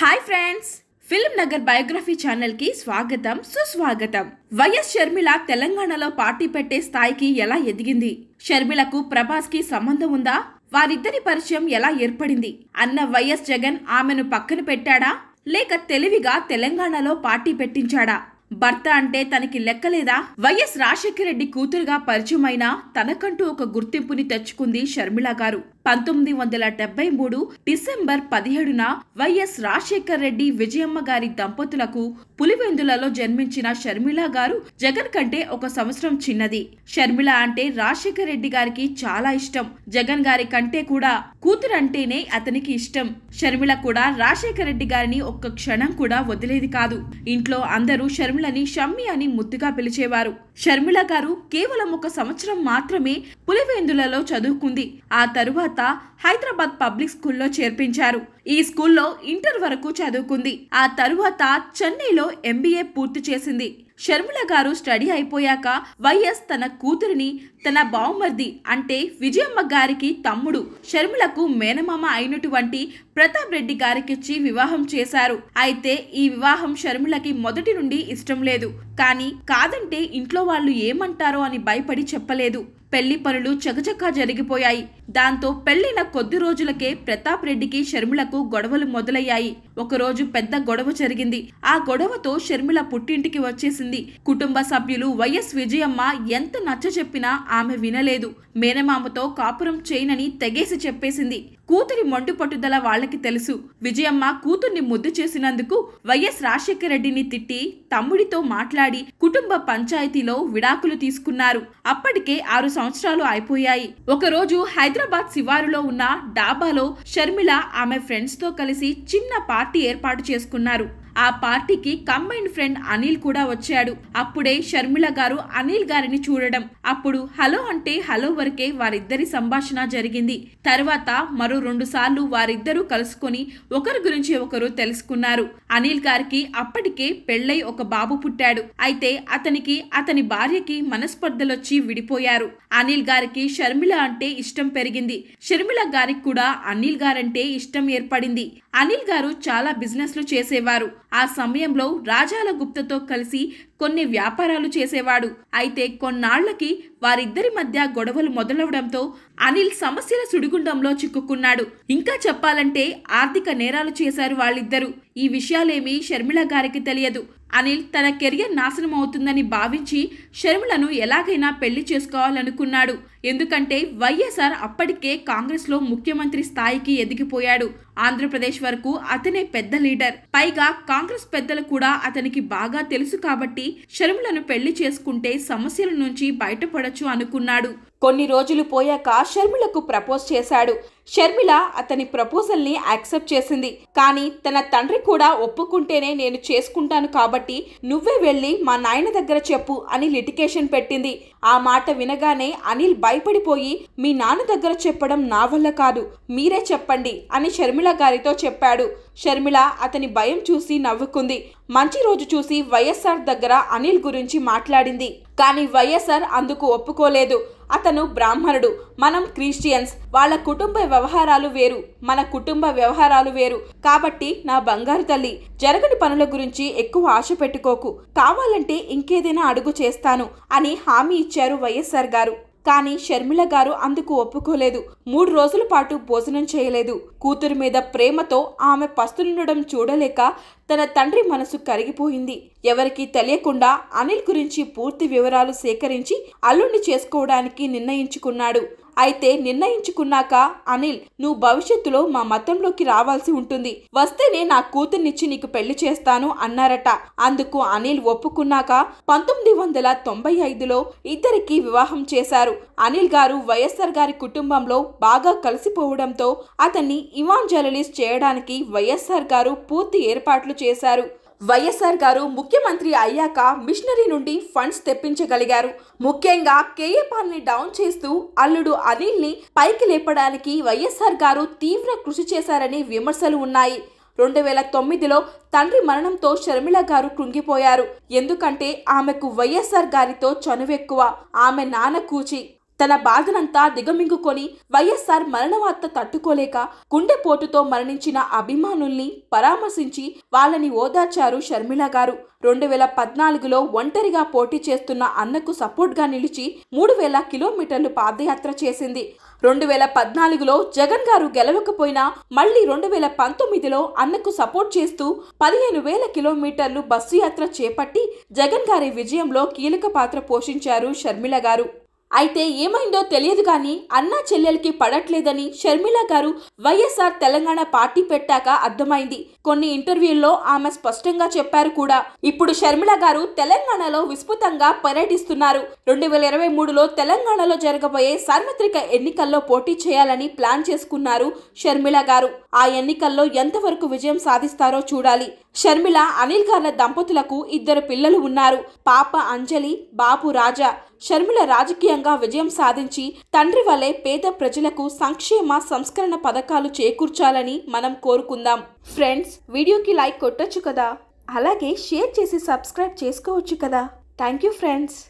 hi friends film Nagar biography channel కి స్వాగతం సుస్వాగతం వైఎస్ షర్మిల తెలంగాణలో పార్టీ పెట్టే స్థాయికి ఎలా ఎదిగింది షర్మిలకు ప్రభాస్ కి సంబంధం ఉందా వారిద్దరి పరిచయం ఎలా ఏర్పడింది అన్న వైఎస్ జగన్ ఆమెను పక్కన పెట్టాడా లేక తెలివిగా తెలంగాణలో పార్టీ పెట్టించాడా భర్త అంటే తనకి లెక్కలేదా వైఎస్ రాజశేఖర రెడ్డి కూతురుగా పరిచయమైన తనకంటూ ఒక గుర్తింపుని తెచ్చుకుంది షర్మిల గారు పంతొమ్మిది వందల డెబ్బై మూడు డిసెంబర్ పదిహేడున వైఎస్ రాజశేఖర్ రెడ్డి విజయమ్మ గారి దంపతులకు పులివెందులలో జన్మించిన షర్మిల గారు జగన్ కంటే ఒక సంవత్సరం చిన్నది షర్మిల అంటే రాజశేఖర్ రెడ్డి గారికి చాలా ఇష్టం జగన్ గారి కంటే కూడా కూతురు అంటేనే అతనికి ఇష్టం షర్మిల కూడా రాజశేఖర్ రెడ్డి గారిని ఒక్క క్షణం కూడా వదిలేది కాదు ఇంట్లో అందరూ షర్మిలని షమ్మి అని ముద్దుగా పిలిచేవారు షర్మిల గారు కేవలం ఒక సంవత్సరం మాత్రమే పులివెందులలో చదువుకుంది ఆ తరువాత తర్వాత హైదరాబాద్ పబ్లిక్ స్కూల్లో చేర్పించారు ఈ స్కూల్లో ఇంటర్ వరకు చదువుకుంది ఆ తరువాత చెన్నైలో ఎంబీఏ పూర్తి చేసింది షర్మిల గారు స్టడీ అయిపోయాక వైఎస్ తన కూతురిని తన బావమర్ది అంటే విజయమ్మ గారికి తమ్ముడు షర్మిలకు మేనమామ అయినటువంటి ప్రతాప్ రెడ్డి గారికిచ్చి వివాహం చేశారు అయితే ఈ వివాహం షర్మిలకి మొదటి నుండి ఇష్టం లేదు కానీ కాదంటే ఇంట్లో వాళ్ళు ఏమంటారో అని భయపడి చెప్పలేదు పెళ్లి పనులు చకచకా జరిగిపోయాయి దాంతో పెళ్లిన కొద్ది రోజులకే ప్రతాప్ రెడ్డికి షర్మిలకు గొడవలు మొదలయ్యాయి ఒకరోజు పెద్ద గొడవ జరిగింది ఆ గొడవతో షర్మిల పుట్టింటికి వచ్చేసింది కుటుంబ సభ్యులు వైఎస్ విజయమ్మ ఎంత నచ్చ చెప్పినా ఆమె వినలేదు మేనమామతో కాపురం చేయనని తెగేసి చెప్పేసింది కూతురి మొండి పట్టుదల వాళ్లకి తెలుసు విజయమ్మ కూతుర్ని ముద్దు చేసినందుకు వైఎస్ రాజశేఖర రెడ్డిని తిట్టి తమ్ముడితో మాట్లాడి కుటుంబ పంచాయతీలో విడాకులు తీసుకున్నారు అప్పటికే ఆరు సంవత్సరాలు అయిపోయాయి ఒకరోజు హైదరాబాద్ శివారులో ఉన్న డాబాలో షర్మిల ఆమె ఫ్రెండ్స్తో కలిసి చిన్న పార్టీ ఏర్పాటు చేసుకున్నారు ఆ పార్టీకి కంబైన్ ఫ్రెండ్ అనిల్ కూడా వచ్చాడు అప్పుడే షర్మిల గారు అనిల్ గారిని చూడడం అప్పుడు హలో అంటే హలో వరకే వారిద్దరి సంభాషణ జరిగింది తర్వాత మరో రెండు సార్లు వారిద్దరూ కలుసుకొని ఒకరి గురించి ఒకరు తెలుసుకున్నారు అనిల్ గారికి అప్పటికే పెళ్ళై ఒక బాబు పుట్టాడు అయితే అతనికి అతని భార్యకి మనస్పర్ధలొచ్చి విడిపోయారు అనిల్ గారికి షర్మిల అంటే ఇష్టం పెరిగింది షర్మిల గారికి కూడా అనిల్ గారంటే ఇష్టం ఏర్పడింది అనిల్ గారు చాలా బిజినెస్లు చేసేవారు ఆ సమయంలో రాజాల గుప్తతో కలిసి కొన్ని వ్యాపారాలు చేసేవాడు అయితే కొన్నాళ్లకి వారిద్దరి మధ్య గొడవలు మొదలవడంతో అనిల్ సమస్యల సుడిగుండంలో చిక్కుకున్నాడు ఇంకా చెప్పాలంటే ఆర్థిక నేరాలు చేశారు వాళ్ళిద్దరూ ఈ విషయాలేమీ షర్మిల గారికి తెలియదు అనిల్ తన కెరియర్ నాశనం అవుతుందని భావించి షర్మిలను ఎలాగైనా పెళ్లి చేసుకోవాలనుకున్నాడు ఎందుకంటే వైఎస్ఆర్ అప్పటికే కాంగ్రెస్లో ముఖ్యమంత్రి స్థాయికి ఎదిగిపోయాడు ఆంధ్రప్రదేశ్ వరకు అతనే పెద్ద లీడర్ పైగా కాంగ్రెస్ పెద్దలు కూడా అతనికి బాగా తెలుసు కాబట్టి షర్మిలను పెళ్లి చేసుకుంటే సమస్యల నుంచి బయటపడచ్చు అనుకున్నాడు కొన్ని రోజులు పోయాక షర్మిలకు ప్రపోజ్ చేశాడు షర్మిల అతని ప్రపోజల్ని యాక్సెప్ట్ చేసింది కానీ తన తండ్రి కూడా ఒప్పుకుంటేనే నేను చేసుకుంటాను కాబట్టి నువ్వే వెళ్ళి మా నాయన దగ్గర చెప్పు అని లిటికేషన్ పెట్టింది ఆ మాట వినగానే అనిల్ భయపడిపోయి మీ నాన్న దగ్గర చెప్పడం నా వల్ల కాదు మీరే చెప్పండి అని షర్మిల షర్మిల గారితో చెప్పాడు షర్మిల అతని భయం చూసి నవ్వుకుంది మంచి రోజు చూసి వైఎస్ఆర్ దగ్గర అనిల్ గురించి మాట్లాడింది కానీ వైఎస్ఆర్ అందుకు ఒప్పుకోలేదు అతను బ్రాహ్మణుడు మనం క్రిస్టియన్స్ వాళ్ళ కుటుంబ వ్యవహారాలు వేరు మన కుటుంబ వ్యవహారాలు వేరు కాబట్టి నా బంగారు తల్లి జరగని పనుల గురించి ఎక్కువ ఆశ పెట్టుకోకు కావాలంటే ఇంకేదైనా అడుగు చేస్తాను అని హామీ ఇచ్చారు వైఎస్ఆర్ గారు కానీ షర్మిల గారు అందుకు ఒప్పుకోలేదు మూడు రోజుల పాటు భోజనం చేయలేదు కూతురు మీద ప్రేమతో ఆమె పస్తులుండడం చూడలేక తన తండ్రి మనసు కరిగిపోయింది ఎవరికీ తెలియకుండా అనిల్ గురించి పూర్తి వివరాలు సేకరించి అల్లుణ్ణి చేసుకోవడానికి నిర్ణయించుకున్నాడు అయితే నిర్ణయించుకున్నాక అనిల్ నువ్వు భవిష్యత్తులో మా మతంలోకి రావాల్సి ఉంటుంది వస్తేనే నా కూతుర్నిచ్చి నీకు పెళ్లి చేస్తాను అన్నారట అందుకు అనిల్ ఒప్పుకున్నాక పంతొమ్మిది వందల తొంభై ఐదులో ఇద్దరికి వివాహం చేశారు అనిల్ గారు వైఎస్ఆర్ గారి కుటుంబంలో బాగా కలిసిపోవడంతో అతన్ని ఇవాంజలిస్ట్ చేయడానికి వైఎస్ఆర్ గారు పూర్తి ఏర్పాట్లు చేశారు వైఎస్ఆర్ గారు ముఖ్యమంత్రి అయ్యాక మిషనరీ నుండి ఫండ్స్ తెప్పించగలిగారు ముఖ్యంగా కేఏపాల్ని డౌన్ చేస్తూ అల్లుడు ని పైకి లేపడానికి వైఎస్ఆర్ గారు తీవ్ర కృషి చేశారని విమర్శలు ఉన్నాయి రెండు వేల తొమ్మిదిలో తండ్రి మరణంతో షర్మిల గారు కృంగిపోయారు ఎందుకంటే ఆమెకు వైఎస్ఆర్ గారితో చనువెక్కువ ఆమె నాన్న కూచి తన బాధనంతా దిగమింగుకొని వైఎస్ఆర్ మరణవార్త తట్టుకోలేక గుండెపోటుతో మరణించిన అభిమానుల్ని పరామర్శించి వాళ్ళని ఓదార్చారు షర్మిల గారు రెండు వేల పద్నాలుగులో ఒంటరిగా పోటీ చేస్తున్న అన్నకు సపోర్ట్గా నిలిచి మూడు వేల కిలోమీటర్లు పాదయాత్ర చేసింది రెండు వేల పద్నాలుగులో జగన్ గారు గెలవకపోయినా మళ్ళీ రెండు వేల పంతొమ్మిదిలో అన్నకు సపోర్ట్ చేస్తూ పదిహేను వేల కిలోమీటర్లు బస్సు యాత్ర చేపట్టి జగన్ గారి విజయంలో కీలక పాత్ర పోషించారు షర్మిల గారు అయితే ఏమైందో తెలియదు కానీ అన్నా చెల్లెలకి పడట్లేదని షర్మిల గారు వైఎస్ఆర్ తెలంగాణ పార్టీ పెట్టాక అర్థమైంది కొన్ని ఇంటర్వ్యూల్లో ఆమె స్పష్టంగా చెప్పారు కూడా ఇప్పుడు షర్మిల గారు తెలంగాణలో విస్తృతంగా పర్యటిస్తున్నారు రెండు వేల ఇరవై మూడులో తెలంగాణలో జరగబోయే సార్వత్రిక ఎన్నికల్లో పోటీ చేయాలని ప్లాన్ చేసుకున్నారు షర్మిల గారు ఆ ఎన్నికల్లో ఎంతవరకు విజయం సాధిస్తారో చూడాలి షర్మిల అనిల్ గార్ల దంపతులకు ఇద్దరు పిల్లలు ఉన్నారు పాప అంజలి బాపు రాజా షర్మిల రాజకీయంగా విజయం సాధించి తండ్రి వలె పేద ప్రజలకు సంక్షేమ సంస్కరణ పథకాలు చేకూర్చాలని మనం కోరుకుందాం ఫ్రెండ్స్ వీడియోకి లైక్ కొట్టొచ్చు కదా అలాగే షేర్ చేసి సబ్స్క్రైబ్ చేసుకోవచ్చు కదా థ్యాంక్ యూ ఫ్రెండ్స్